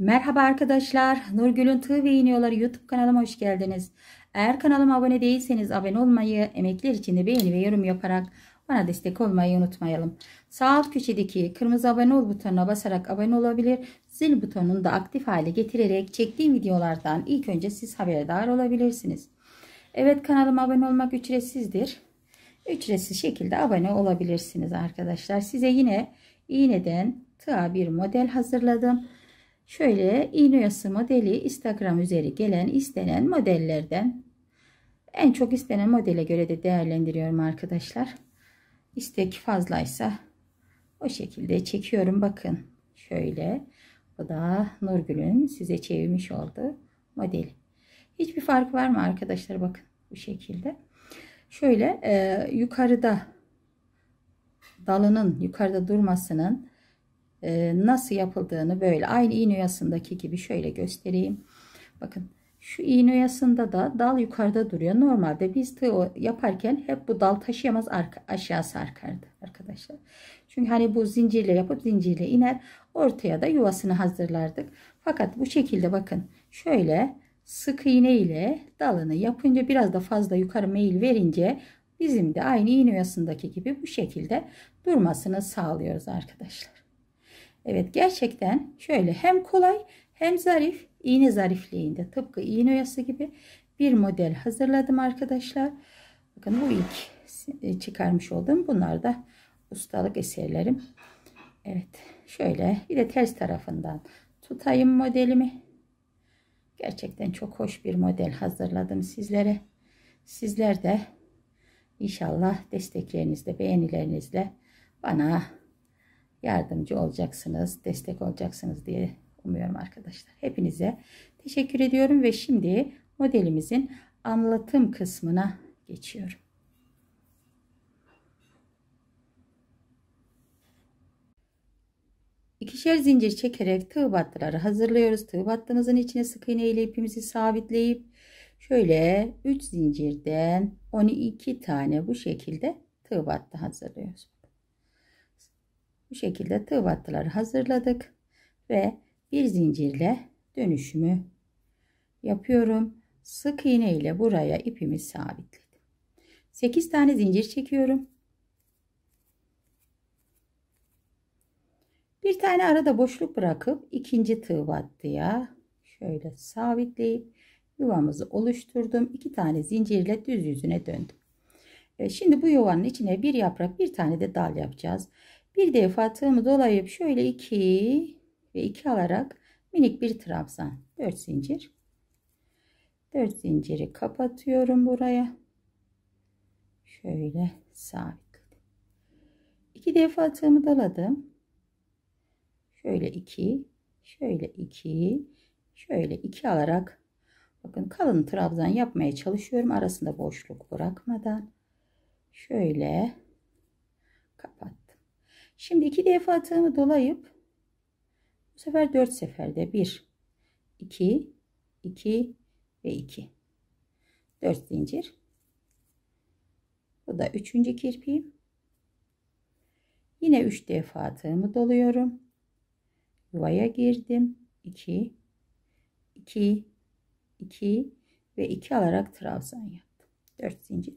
Merhaba arkadaşlar. Nurgül'ün Tığ ve İniyorları YouTube kanalıma hoş geldiniz. Eğer kanalıma abone değilseniz abone olmayı, emekler için de beğeni ve yorum yaparak bana destek olmayı unutmayalım. Sağ alt köşedeki kırmızı abone ol butonuna basarak abone olabilir. Zil butonunu da aktif hale getirerek çektiğim videolardan ilk önce siz haberdar olabilirsiniz. Evet kanalıma abone olmak ücretsizdir. Ücretsiz şekilde abone olabilirsiniz arkadaşlar. Size yine iğneden tığa bir model hazırladım. Şöyle iğne yası modeli Instagram üzeri gelen istenen modellerden en çok istenen modele göre de değerlendiriyorum arkadaşlar. İstek fazlaysa o şekilde çekiyorum bakın. Şöyle bu da Nurgül'ün size çevirmiş olduğu model. Hiçbir fark var mı arkadaşlar bakın bu şekilde. Şöyle e, yukarıda dalının yukarıda durmasının ee, nasıl yapıldığını böyle aynı iğne oyasındaki gibi şöyle göstereyim. Bakın şu iğne oyasında da dal yukarıda duruyor. Normalde biz tığ yaparken hep bu dal taşıyamaz arka, aşağı sarkardı arkadaşlar. Çünkü hani bu zincirle yapıp zincirle iner. Ortaya da yuvasını hazırlardık. Fakat bu şekilde bakın şöyle sık iğne ile dalını yapınca biraz da fazla yukarı meyil verince bizim de aynı iğne oyasındaki gibi bu şekilde durmasını sağlıyoruz arkadaşlar. Evet gerçekten şöyle hem kolay hem zarif iğne zarifliğinde tıpkı iğne oyası gibi bir model hazırladım arkadaşlar. Bakın bu ilk e, çıkarmış oldum. Bunlar da ustalık eserlerim. Evet şöyle bir de ters tarafından tutayım modelimi. Gerçekten çok hoş bir model hazırladım sizlere. Sizler de inşallah desteklerinizle beğenilerinizle bana yardımcı olacaksınız, destek olacaksınız diye umuyorum arkadaşlar. Hepinize teşekkür ediyorum ve şimdi modelimizin anlatım kısmına geçiyorum. İkişer zincir çekerek tığ battıları hazırlıyoruz. Tığ battığımızın içine sık iğne ile ipimizi sabitleyip şöyle 3 zincirden 12 tane bu şekilde tığ battı hazırlıyoruz. Bu şekilde tığ battıları hazırladık. Ve bir zincirle dönüşümü yapıyorum. Sık iğne ile buraya ipimi sabitledim. 8 tane zincir çekiyorum. Bir tane arada boşluk bırakıp ikinci tığ battıya şöyle sabitleyip yuvamızı oluşturdum. İki tane zincirle düz yüzüne döndüm. E, şimdi bu yuvanın içine bir yaprak bir tane de dal yapacağız. Bir defa tığımı dolayıp şöyle 2 ve 2 alarak minik bir trabzan 4 zincir 4 zinciri kapatıyorum buraya şöyle sabitledim 2 defa tığımı doladım. şöyle 2 şöyle 2 şöyle 2 alarak bakın kalın trabzan yapmaya çalışıyorum arasında boşluk bırakmadan şöyle kapattım Şimdi iki defa tığımı dolayıp bu sefer dört seferde bir, iki, iki ve iki. Dört zincir. Bu da üçüncü kirpiğim. Yine üç defa tığımı doluyorum. Yuvaya girdim. 2 2 2 ve 2 alarak trabzan yaptım. 4 zincir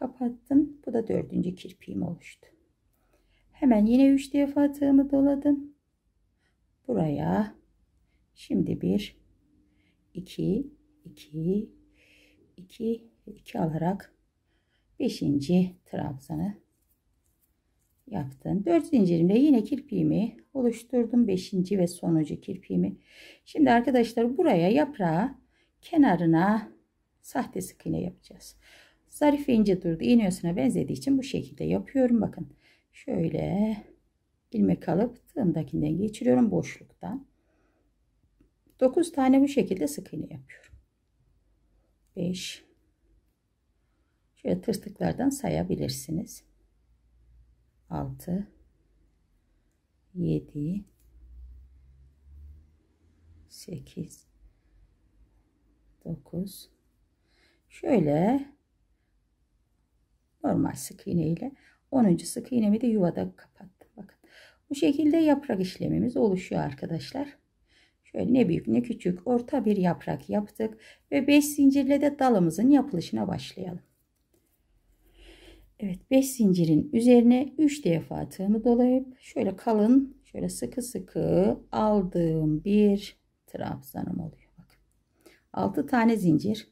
kapattım. Bu da dördüncü kirpiğim oluştu. Hemen yine üç defa tığımı doladım. Buraya şimdi bir, iki, iki, iki, iki alarak beşinci trabzanı yaptım. Dört zincirimle yine kirpiğimi oluşturdum. beşinci ve sonuncu kirpiğimi. Şimdi arkadaşlar buraya yaprağı kenarına sahte sık iğne yapacağız. Zarif ve ince durdu. İğne benzediği için bu şekilde yapıyorum. Bakın şöyle ilmek alıp tığımdakinden geçiriyorum boşluktan. 9 tane bu şekilde sık iğne yapıyorum. 5 Şöyle tırtıklardan sayabilirsiniz. 6 7 8 9 Şöyle normal sık iğne ile 10. sık iğnemi de yuvada kapattım. Bakın bu şekilde yaprak işlemimiz oluşuyor arkadaşlar. Şöyle ne büyük ne küçük orta bir yaprak yaptık ve 5 zincirle de dalımızın yapılışına başlayalım. Evet 5 zincirin üzerine 3 defa tığımı dolayıp şöyle kalın şöyle sıkı sıkı aldığım bir trabzanım oluyor. Bakın 6 tane zincir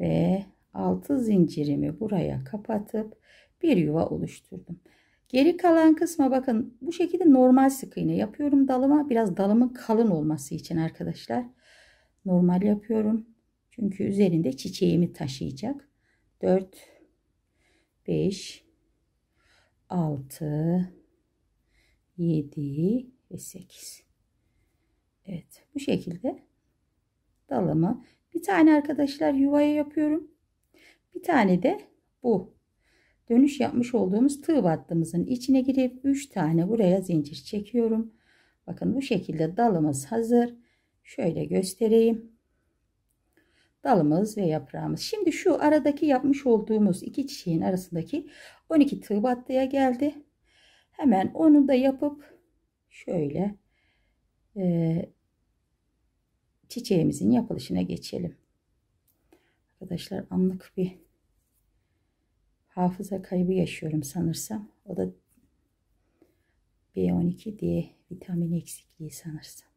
ve 6 zincirimi buraya kapatıp bir yuva oluşturdum. Geri kalan kısma bakın bu şekilde normal sık iğne yapıyorum dalıma. Biraz dalımın kalın olması için arkadaşlar. Normal yapıyorum. Çünkü üzerinde çiçeğimi taşıyacak. 4 5 6 7 ve 8 Evet bu şekilde dalımı bir tane arkadaşlar yuvaya yapıyorum bir tane de bu. Dönüş yapmış olduğumuz tığ battığımızın içine girip 3 tane buraya zincir çekiyorum. Bakın bu şekilde dalımız hazır. Şöyle göstereyim. Dalımız ve yaprağımız. Şimdi şu aradaki yapmış olduğumuz iki çiçeğin arasındaki 12 tığ battıya geldi. Hemen onu da yapıp şöyle e, çiçeğimizin yapılışına geçelim. Arkadaşlar anlık bir hafıza kaybı yaşıyorum sanırsam. O da B12 D vitamin eksikliği sanırsam.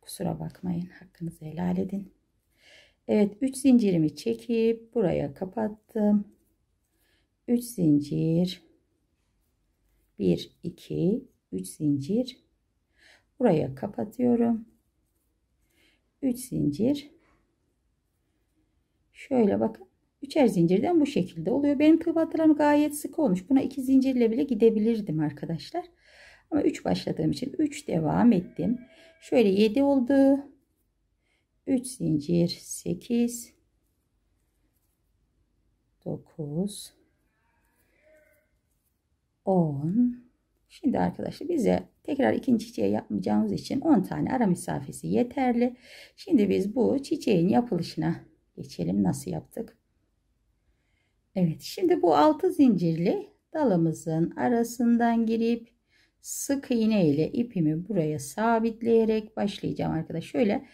Kusura bakmayın. Hakkınızı helal edin. Evet 3 zincirimi çekip buraya kapattım. 3 zincir 1 2 3 zincir buraya kapatıyorum. 3 zincir şöyle bakın Üçer zincirden bu şekilde oluyor. Benim tığ gayet sık olmuş. Buna iki zincirle bile gidebilirdim arkadaşlar. Ama üç başladığım için üç devam ettim. Şöyle yedi oldu. Üç zincir sekiz, dokuz, on. Şimdi arkadaşlar bize tekrar ikinci çiçeği yapmayacağımız için on tane ara mesafesi yeterli. Şimdi biz bu çiçeğin yapılışına geçelim. Nasıl yaptık? Evet şimdi bu altı zincirli dalımızın arasından girip sık iğne ile ipimi buraya sabitleyerek başlayacağım arkadaş. Şöyle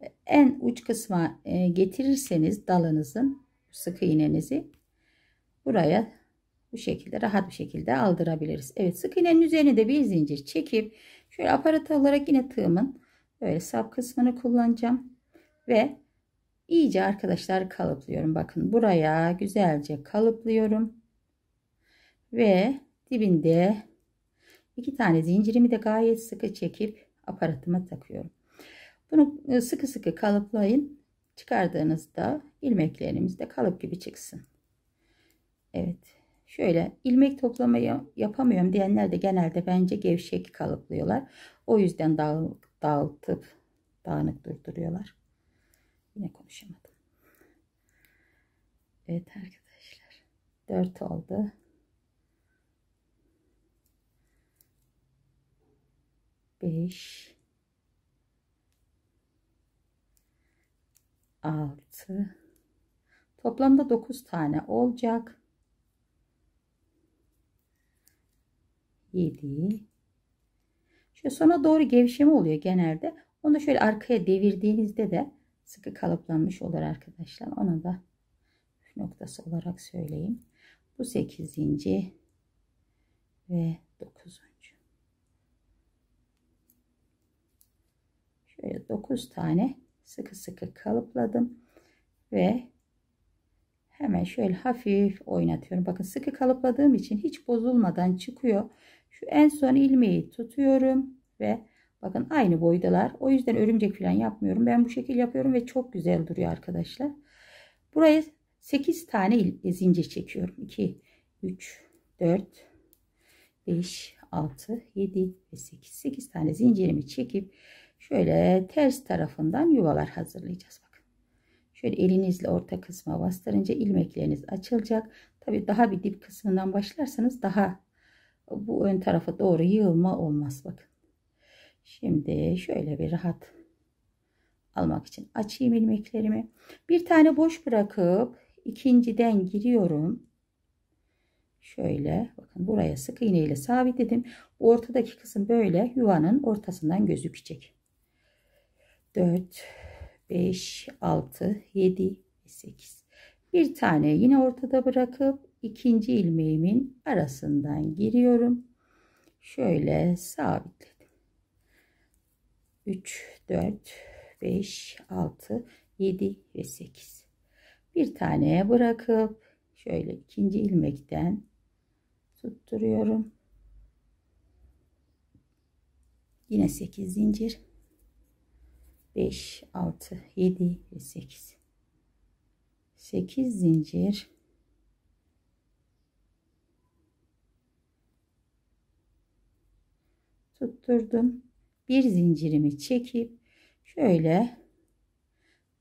e, en uç kısma e, getirirseniz dalınızın sık iğnenizi buraya bu şekilde rahat bir şekilde aldırabiliriz. Evet sık iğnenin üzerine de bir zincir çekip şöyle aparat olarak yine tığımın böyle sap kısmını kullanacağım ve İyice arkadaşlar kalıplıyorum. Bakın buraya güzelce kalıplıyorum. Ve dibinde iki tane zincirimi de gayet sıkı çekip aparatıma takıyorum. Bunu e, sıkı sıkı kalıplayın. Çıkardığınızda ilmeklerimiz de kalıp gibi çıksın. Evet. Şöyle ilmek toplamayı yapamıyorum diyenler de genelde bence gevşek kalıplıyorlar. O yüzden dağıl dağıltıp dağınık durduruyorlar. Yine konuşamadım. Evet arkadaşlar. 4 oldu. Beş. Altı. Toplamda dokuz tane olacak. Yedi. Şu sona doğru gevşeme oluyor genelde. Onu şöyle arkaya devirdiğinizde de sıkı kalıplanmış olur arkadaşlar. Ona da noktası olarak söyleyeyim. Bu 8. ve 9. Şöyle 9 tane sıkı sıkı kalıpladım ve hemen şöyle hafif oynatıyorum. Bakın sıkı kalıpladığım için hiç bozulmadan çıkıyor. Şu en son ilmeği tutuyorum ve Bakın aynı boydalar. O yüzden örümcek falan yapmıyorum. Ben bu şekil yapıyorum ve çok güzel duruyor arkadaşlar. Buraya 8 tane zincir çekiyorum. 2, 3, 4, 5, 6, 7 ve 8. 8 tane zincirimi çekip şöyle ters tarafından yuvalar hazırlayacağız. Bakın. Şöyle elinizle orta kısma bastırınca ilmekleriniz açılacak. Tabi daha bir dip kısmından başlarsanız daha bu ön tarafa doğru yığılma olmaz. Bakın. Şimdi şöyle bir rahat almak için açayım ilmeklerimi. Bir tane boş bırakıp ikinciden giriyorum. Şöyle bakın buraya sık iğne ile sabitledim. ortadaki kısım böyle yuvanın ortasından gözükecek. 4 5 6 7 8 bir tane yine ortada bırakıp ikinci ilmeğimin arasından giriyorum. Şöyle sabit 3, 4, 5, 6, 7 ve 8. Bir taneye bırakıp şöyle ikinci ilmekten tutturuyorum. Yine 8 zincir. 5, 6, 7 ve 8. 8 zincir. Tutturdum bir zincirimi çekip şöyle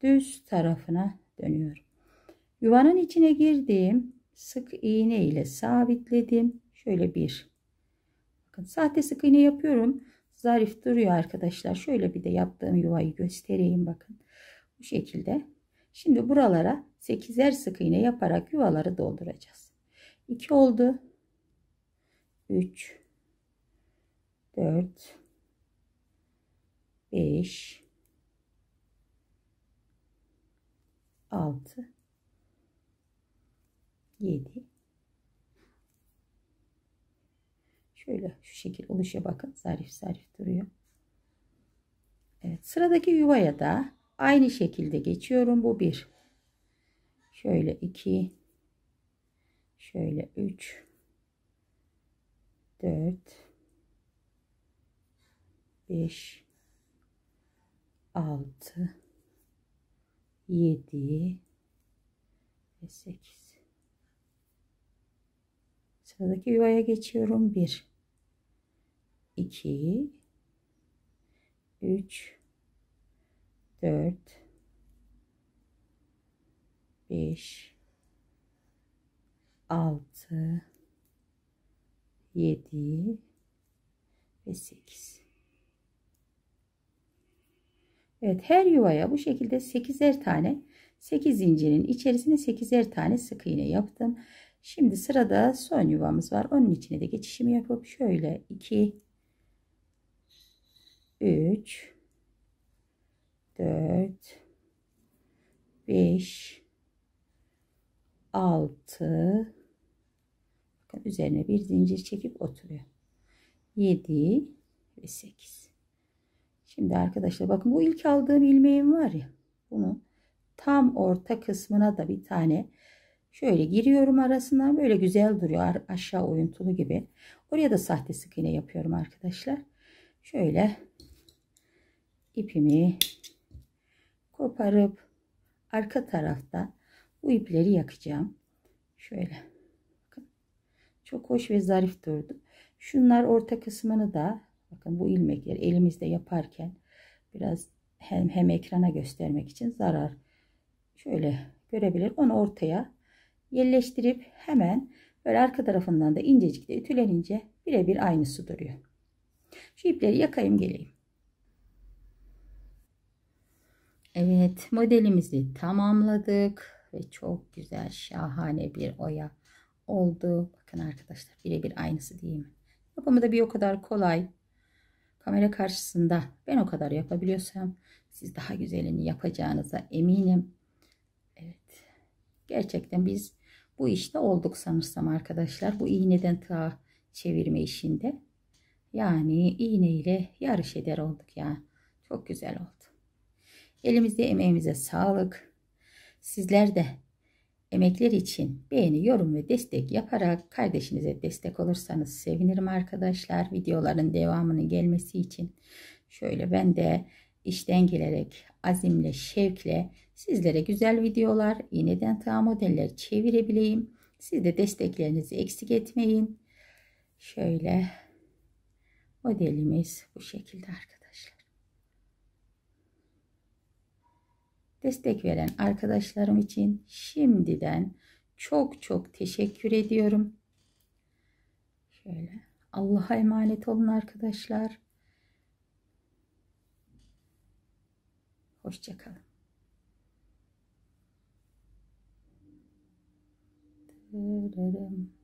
düz tarafına dönüyorum. Yuvanın içine girdiğim sık iğne ile sabitledim. Şöyle bir. Bakın sahte sık iğne yapıyorum. Zarif duruyor arkadaşlar. Şöyle bir de yaptığım yuvayı göstereyim bakın. Bu şekilde. Şimdi buralara 8'er sık iğne yaparak yuvaları dolduracağız. 2 oldu. 3 4 5 6 7 Şöyle şu şekil oluşa bakın. Zarif zarif duruyor. Evet, sıradaki yuvaya da aynı şekilde geçiyorum. Bu bir. Şöyle iki. Şöyle üç. Dört. Beş. 6 7 ve 8 sıradaki yuvaya geçiyorum 1 2 3 4 5 6 7 ve 8 Evet her yuvaya bu şekilde 8'er tane 8 zincirin içerisine 8'er tane sık iğne yaptım. Şimdi sırada son yuvamız var. Onun içine de geçişimi yapıp şöyle 2 3 4 5 6 Bakın üzerine bir zincir çekip oturuyor. 7 ve 8 Şimdi arkadaşlar bakın bu ilk aldığım ilmeğim var ya. Bunu tam orta kısmına da bir tane şöyle giriyorum arasına. Böyle güzel duruyor aşağı oyuntulu gibi. Oraya da sahte sık iğne yapıyorum arkadaşlar. Şöyle ipimi koparıp arka tarafta bu ipleri yakacağım. Şöyle. Çok hoş ve zarif durdu. Şunlar orta kısmını da Bakın bu ilmekleri elimizde yaparken biraz hem, hem ekrana göstermek için zarar. Şöyle görebilir. Onu ortaya yerleştirip hemen böyle arka tarafından da incecik de ütülenince birebir aynısı duruyor. Şu ipleri yakayım geleyim. Evet modelimizi tamamladık ve çok güzel şahane bir oya oldu. Bakın arkadaşlar birebir aynısı değil mi? Yapımı da bir o kadar kolay kamera karşısında ben o kadar yapabiliyorsam siz daha güzelini yapacağınıza eminim. Evet. Gerçekten biz bu işte olduk sanırsam arkadaşlar. Bu iğneden ta çevirme işinde. Yani iğne ile yarış eder olduk ya. Çok güzel oldu. Elimizde emeğimize sağlık. Sizler de Emekler için beğeni, yorum ve destek yaparak kardeşinize destek olursanız sevinirim arkadaşlar. Videoların devamının gelmesi için şöyle ben de işten gelerek azimle, şevkle sizlere güzel videolar, iğneden tığ modeller çevirebileyim. Siz de desteklerinizi eksik etmeyin. Şöyle modelimiz bu şekilde arkadaşlar. destek veren arkadaşlarım için şimdiden çok çok teşekkür ediyorum. Şöyle Allah'a emanet olun arkadaşlar. Hoşçakalın. Dırırım.